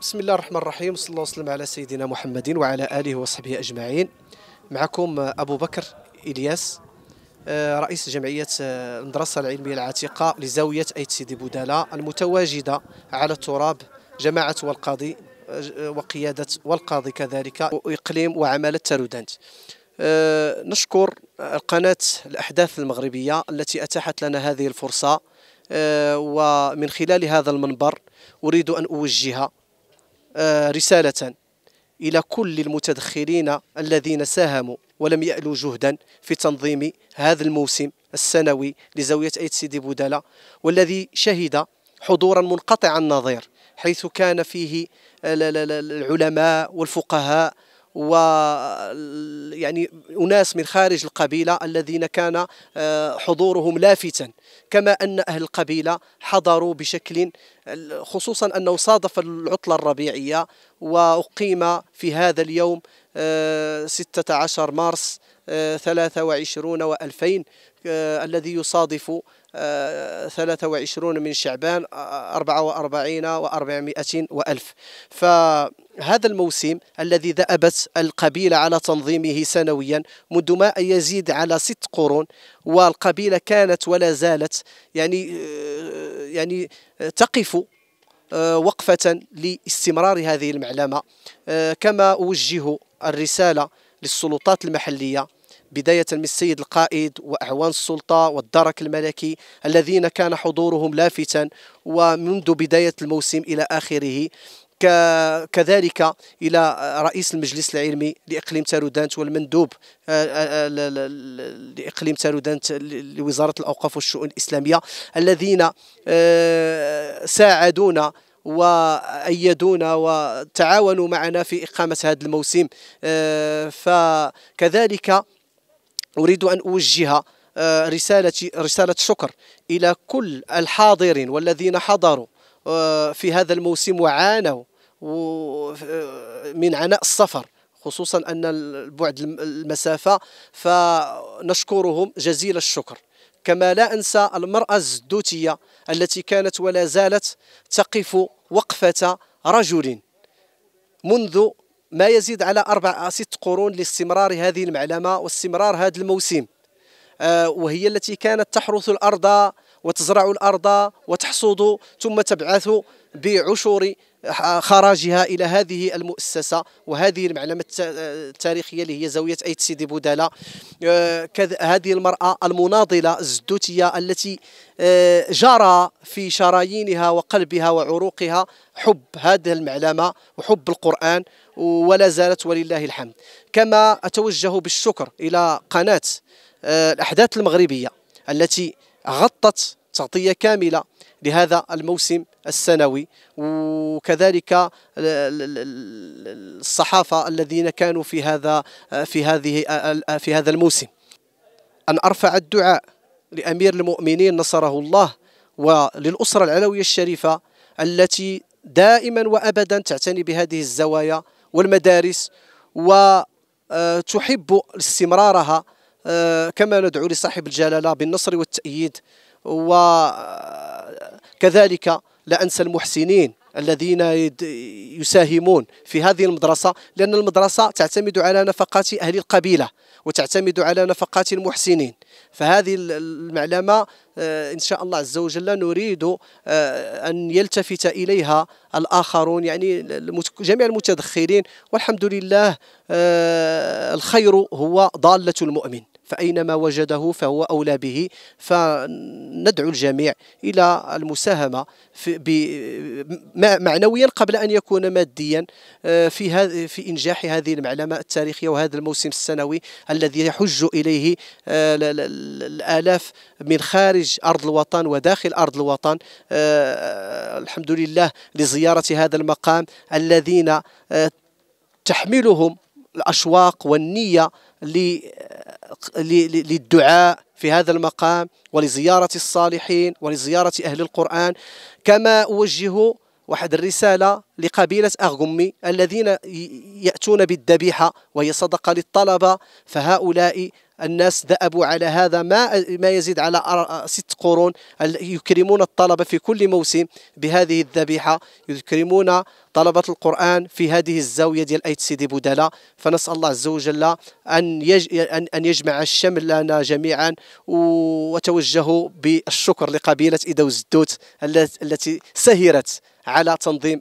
بسم الله الرحمن الرحيم وصلى الله وسلم على سيدنا محمد وعلى اله وصحبه اجمعين معكم ابو بكر الياس آه، رئيس جمعية آه، المدرسة العلمية العتيقة لزاوية أيت سيدي بودالة المتواجدة على التراب جماعة والقاضي آه، وقيادة والقاضي كذلك وإقليم وعمالة تارودانت آه، نشكر قناة الأحداث المغربية التي أتاحت لنا هذه الفرصة آه، ومن خلال هذا المنبر أريد أن أوجه آه، رسالة إلى كل المتدخلين الذين ساهموا ولم يألوا جهدا في تنظيم هذا الموسم السنوي لزاوية أيت سيدي بودالة والذي شهد حضورا منقطع النظير حيث كان فيه العلماء والفقهاء و يعني اناس من خارج القبيله الذين كان آه، حضورهم لافتا كما ان اهل القبيله حضروا بشكل خصوصا انه صادف العطله الربيعيه واقيم في هذا اليوم 16 آه، مارس 23 آه، و2000 الذي يصادف 23 من شعبان 44 و400 و1000 ف هذا الموسم الذي ذأبت القبيلة على تنظيمه سنويا منذ ما يزيد على ست قرون والقبيلة كانت ولا زالت يعني آه، يعني آه، تقف آه، وقفة لاستمرار هذه المعلمة كما أوجه الرسالة للسلطات المحلية بداية من السيد القائد وأعوان السلطة والدرك الملكي الذين كان حضورهم لافتا ومنذ بداية الموسم إلى آخره كذلك الى رئيس المجلس العلمي لاقليم تارودانت والمندوب آه، آه، آه، لاقليم تارودانت لوزاره الاوقاف والشؤون الاسلاميه الذين ساعدونا وأيدونا وتعاونوا معنا في إقامة هذا الموسم فكذلك أريد أن أوجه رسالة, رسالة شكر إلى كل الحاضرين والذين حضروا في هذا الموسم وعانوا من عناء السفر خصوصا أن البعد المسافة فنشكرهم جزيل الشكر كما لا أنسى المرأة الزدوتية التي كانت ولا زالت تقف وقفة رجل منذ ما يزيد على أربع ست قرون لاستمرار هذه المعلمة واستمرار هذا الموسم آه، وهي التي كانت تحرث الأرض وتزرع الأرض وتحصد ثم تبعث بعشور خراجها الى هذه المؤسسه وهذه المعلمه التاريخيه اللي هي زاويه ايت سيدي بوداله آه، هذه المراه المناضله الزدوتيه التي آه، جرى في شرايينها وقلبها وعروقها حب هذه المعلمه وحب القران ولا زالت ولله الحمد كما اتوجه بالشكر الى قناه آه، الاحداث المغربيه التي غطت تغطيه كامله لهذا الموسم السنوي وكذلك الصحافة الذين كانوا في هذا في هذه في هذا الموسم أن أرفع الدعاء لأمير المؤمنين نصره الله وللأسرة العلوية الشريفة التي دائما وأبدا تعتني بهذه الزوايا والمدارس وتحب استمرارها آه، كما ندعو لصاحب الجلالة بالنصر والتأييد وكذلك لا أنسى المحسنين الذين يساهمون في هذه المدرسة لأن المدرسة تعتمد على نفقات أهل القبيلة وتعتمد على نفقات المحسنين فهذه المعلمة آه، إن شاء الله عز وجل نريد آه، أن يلتفت إليها الآخرون يعني جميع المتدخلين والحمد لله آه، الخير هو ضالة المؤمن فأينما وجده فهو أولى به فندعو الجميع إلى المساهمة معنويا قبل أن يكون ماديا آه، في في إنجاح هذه المعلمة التاريخية وهذا الموسم السنوي الذي يحج إليه آه، الآلاف من خارج أرض الوطن وداخل أرض الوطن آه، الحمد لله لزيارة هذا المقام الذين تحملهم الأشواق والنية للدعاء في هذا المقام ولزيارة الصالحين ولزيارة أهل القرآن كما أوجه واحد الرسالة لقبيلة أغمي الذين يأتون بالذبيحة وهي صدقة للطلبة فهؤلاء الناس دأبوا على هذا ما ما يزيد على ست قرون يكرمون الطلبة في كل موسم بهذه الذبيحة يكرمون طلبة القرآن في هذه الزاوية ديال أيت سيدي بودالة فنسأل الله عز وجل أن أن يجمع الشمل لنا جميعا وتوجهوا بالشكر لقبيلة إيدوز الدوت التي سهرت على تنظيم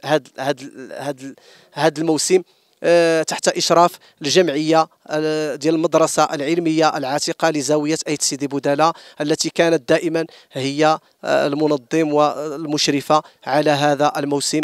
هذا الموسم آه، تحت اشراف الجمعيه آه، ديال المدرسه العلميه العاتقه لزاويه ايت سيدي بوداله التي كانت دائما هي آه، المنظم والمشرفه على هذا الموسم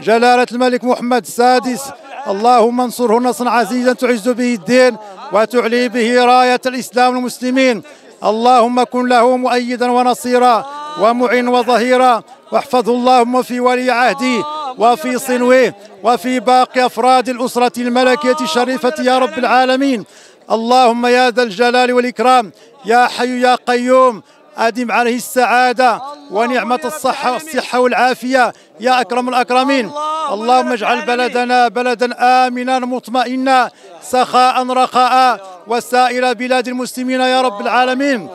جلاله الملك محمد السادس اللهم انصره نصرا عزيزا تعز به الدين وتعلي به رايه الاسلام والمسلمين اللهم كن له مؤيدا ونصيرا ومعين وظهيرا واحفظه اللهم في ولي عهده وفي صنويه وفي باقي أفراد الأسرة الملكية الشريفة يا رب العالمين اللهم يا ذا الجلال والإكرام يا حي يا قيوم أدم عليه السعادة ونعمة الصحة والصحة والعافية يا أكرم الأكرمين اللهم اجعل بلدنا بلدا آمنا مطمئنا سخاء رخاء وسائر بلاد المسلمين يا رب العالمين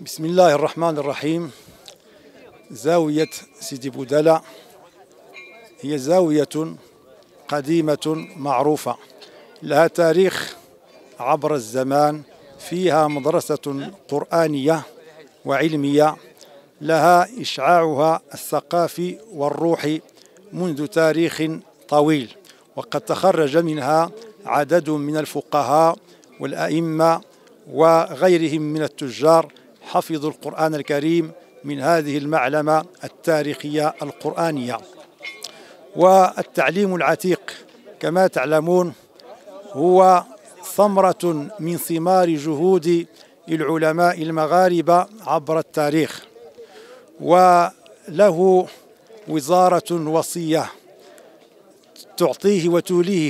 بسم الله الرحمن الرحيم زاوية سيدي بودلة هي زاوية قديمة معروفة لها تاريخ عبر الزمان فيها مدرسة قرآنية وعلمية لها إشعاعها الثقافي والروحي منذ تاريخ طويل وقد تخرج منها عدد من الفقهاء والأئمة وغيرهم من التجار حفظوا القرآن الكريم من هذه المعلمة التاريخية القرآنية والتعليم العتيق كما تعلمون هو ثمرة من ثمار جهود العلماء المغاربة عبر التاريخ وله وزارة وصية تعطيه وتوليه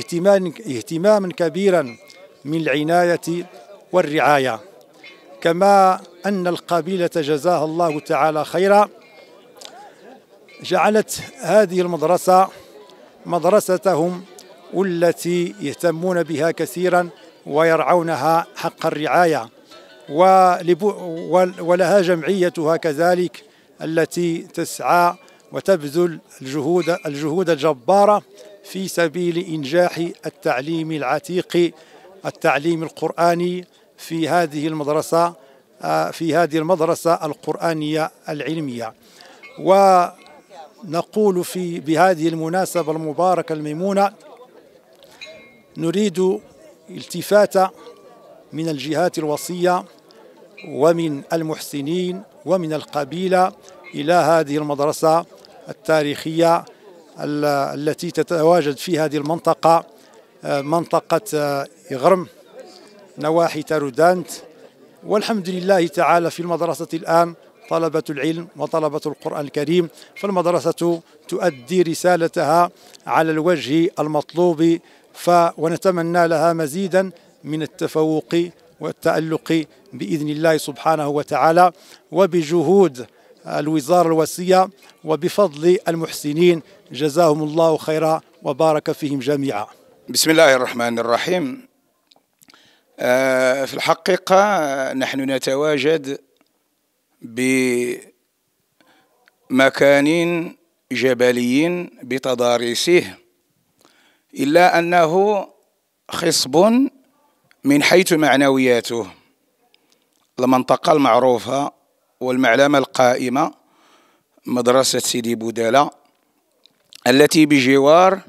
اهتماما كبيرا من العناية والرعاية كما أن القبيلة جزاها الله تعالى خيرا جعلت هذه المدرسة مدرستهم والتي يهتمون بها كثيرا ويرعونها حق الرعاية ولها جمعيتها كذلك التي تسعى وتبذل الجهود الجهود الجبارة في سبيل إنجاح التعليم العتيق التعليم القرآني في هذه المدرسة آه، في هذه المدرسة القرآنية العلمية و نقول في بهذه المناسبة المباركة الميمونة نريد التفات من الجهات الوصية ومن المحسنين ومن القبيلة إلى هذه المدرسة التاريخية التي تتواجد في هذه المنطقة آه، منطقة آه، إغرم نواحي تارودانت والحمد لله تعالى في المدرسة الآن طلبة العلم وطلبة القرآن الكريم فالمدرسة تؤدي رسالتها على الوجه المطلوب ف ونتمنى لها مزيدا من التفوق والتألق بإذن الله سبحانه وتعالى وبجهود الوزارة الوصية وبفضل المحسنين جزاهم الله خيرا وبارك فيهم جميعا بسم الله الرحمن الرحيم آه، في الحقيقة نحن نتواجد بمكان جبلي بتضاريسه إلا أنه خصب من حيث معنوياته المنطقة المعروفة والمعلمة القائمة مدرسة سيدي بودالة التي بجوار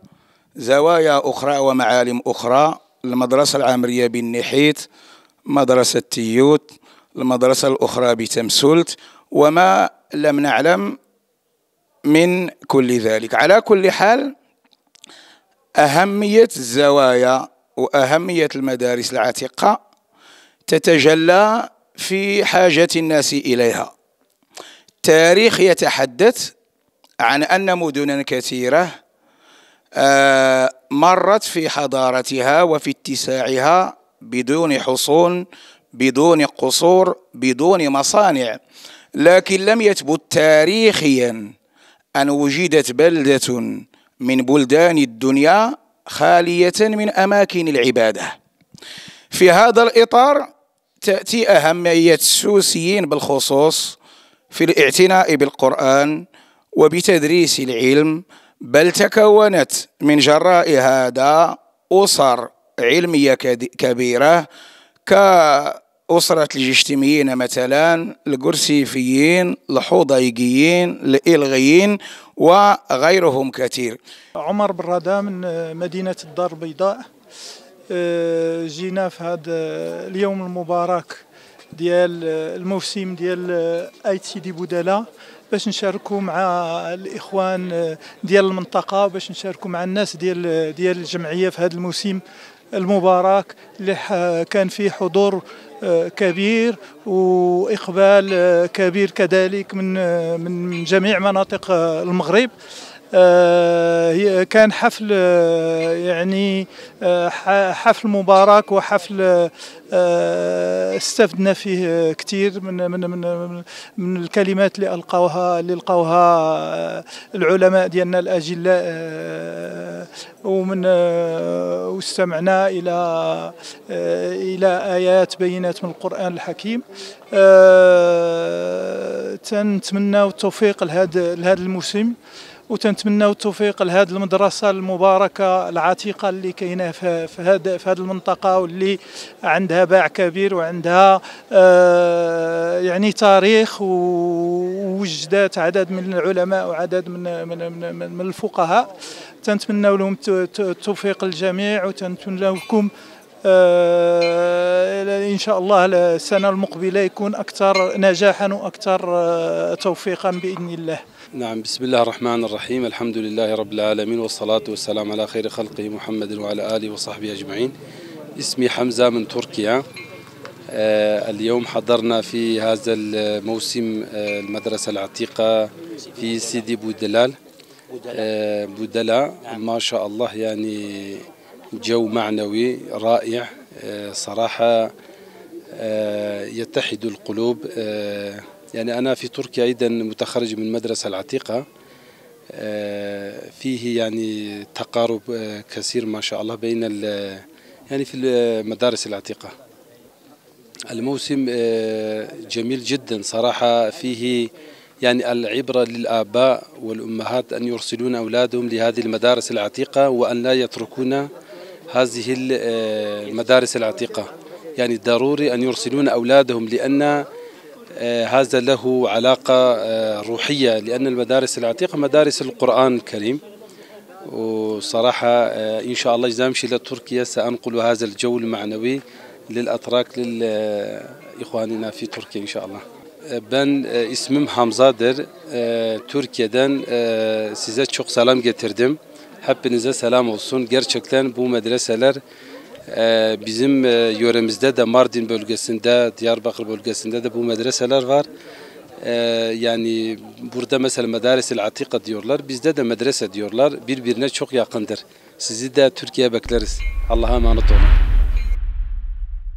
زوايا أخرى ومعالم أخرى المدرسة العامرية بالنحيت مدرسة تيوت المدرسة الأخرى بتمسلت وما لم نعلم من كل ذلك على كل حال أهمية الزوايا وأهمية المدارس العتيقة تتجلى في حاجة الناس إليها التاريخ يتحدث عن أن مدنا كثيرة آه، مرت في حضارتها وفي اتساعها بدون حصون بدون قصور بدون مصانع لكن لم يثبت تاريخيا أن وجدت بلدة من بلدان الدنيا خالية من أماكن العبادة في هذا الإطار تأتي أهمية السوسيين بالخصوص في الاعتناء بالقرآن وبتدريس العلم بل تكونت من جراء هذا أسر علمية كبيرة كأسرة الجشتميين مثلا القرسيفيين الحوضيقيين الإلغيين وغيرهم كثير عمر بن من مدينة الدار البيضاء آه، جينا في هذا آه، اليوم المبارك ديال آه، الموسم ديال ايت سيدي بودلا باش نشاركوا مع الاخوان ديال المنطقه وباش نشاركوا مع الناس ديال ديال الجمعيه في هذا الموسم المبارك اللي كان فيه حضور آه، كبير واقبال آه، كبير كذلك من آه، من جميع مناطق المغرب آه، كان حفل آه، يعني آه، حفل مبارك وحفل استفدنا فيه كثير من من من من الكلمات اللي القوها اللي لقوها العلماء ديالنا الاجلاء ومن واستمعنا الى الى ايات بينات من القران الحكيم تنتمناو التوفيق لهذا لهذا الموسم وتنتمناو التوفيق لهذه المدرسه المباركه العتيقه اللي كاينه في هذا في هذه المنطقه واللي عندها باع كبير وعندها آه، يعني تاريخ ووجدات عدد من العلماء وعدد من من, من, من الفقهاء تنتمناو لهم التوفيق للجميع وتنتمناوكم آه، ان شاء الله السنه المقبله يكون اكثر نجاحا واكثر آه، توفيقا باذن الله نعم بسم الله الرحمن الرحيم الحمد لله رب العالمين والصلاة والسلام على خير خلقه محمد وعلى آله وصحبه أجمعين اسمي حمزة من تركيا اليوم حضرنا في هذا الموسم المدرسة العتيقة في سيدي بودلال بودلا ما شاء الله يعني جو معنوي رائع صراحة يتحد القلوب يعني أنا في تركيا أيضا متخرج من المدرسة العتيقة آه، فيه يعني تقارب آه، كثير ما شاء الله بين يعني في المدارس آه، العتيقة الموسم جميل جدا صراحة فيه يعني العبرة للآباء والأمهات أن يرسلون أولادهم لهذه المدارس العتيقة وأن لا يتركون هذه المدارس العتيقة يعني ضروري أن يرسلون أولادهم لأن آه، هذا له علاقة آه، روحية لأن المدارس العتيقة مدارس القرآن الكريم وصراحة آه، إن شاء الله إذا أمشي لتركيا سأنقل هذا الجو المعنوي للأتراك لإخواننا في تركيا إن شاء الله Ben ismim Hamza'dır. Türkiye'den size çok selam getirdim. Hepinize selam olsun. Gerçekten bu medreseler Ee, bizim e, yöremizde de Mardin bölgesinde, Diyarbakır bölgesinde de bu medreseler var. Ee, yani burada mesela Medaresil Atika diyorlar, bizde de medrese diyorlar. Birbirine çok yakındır. Sizi de Türkiye'ye bekleriz. Allah'a emanet olun.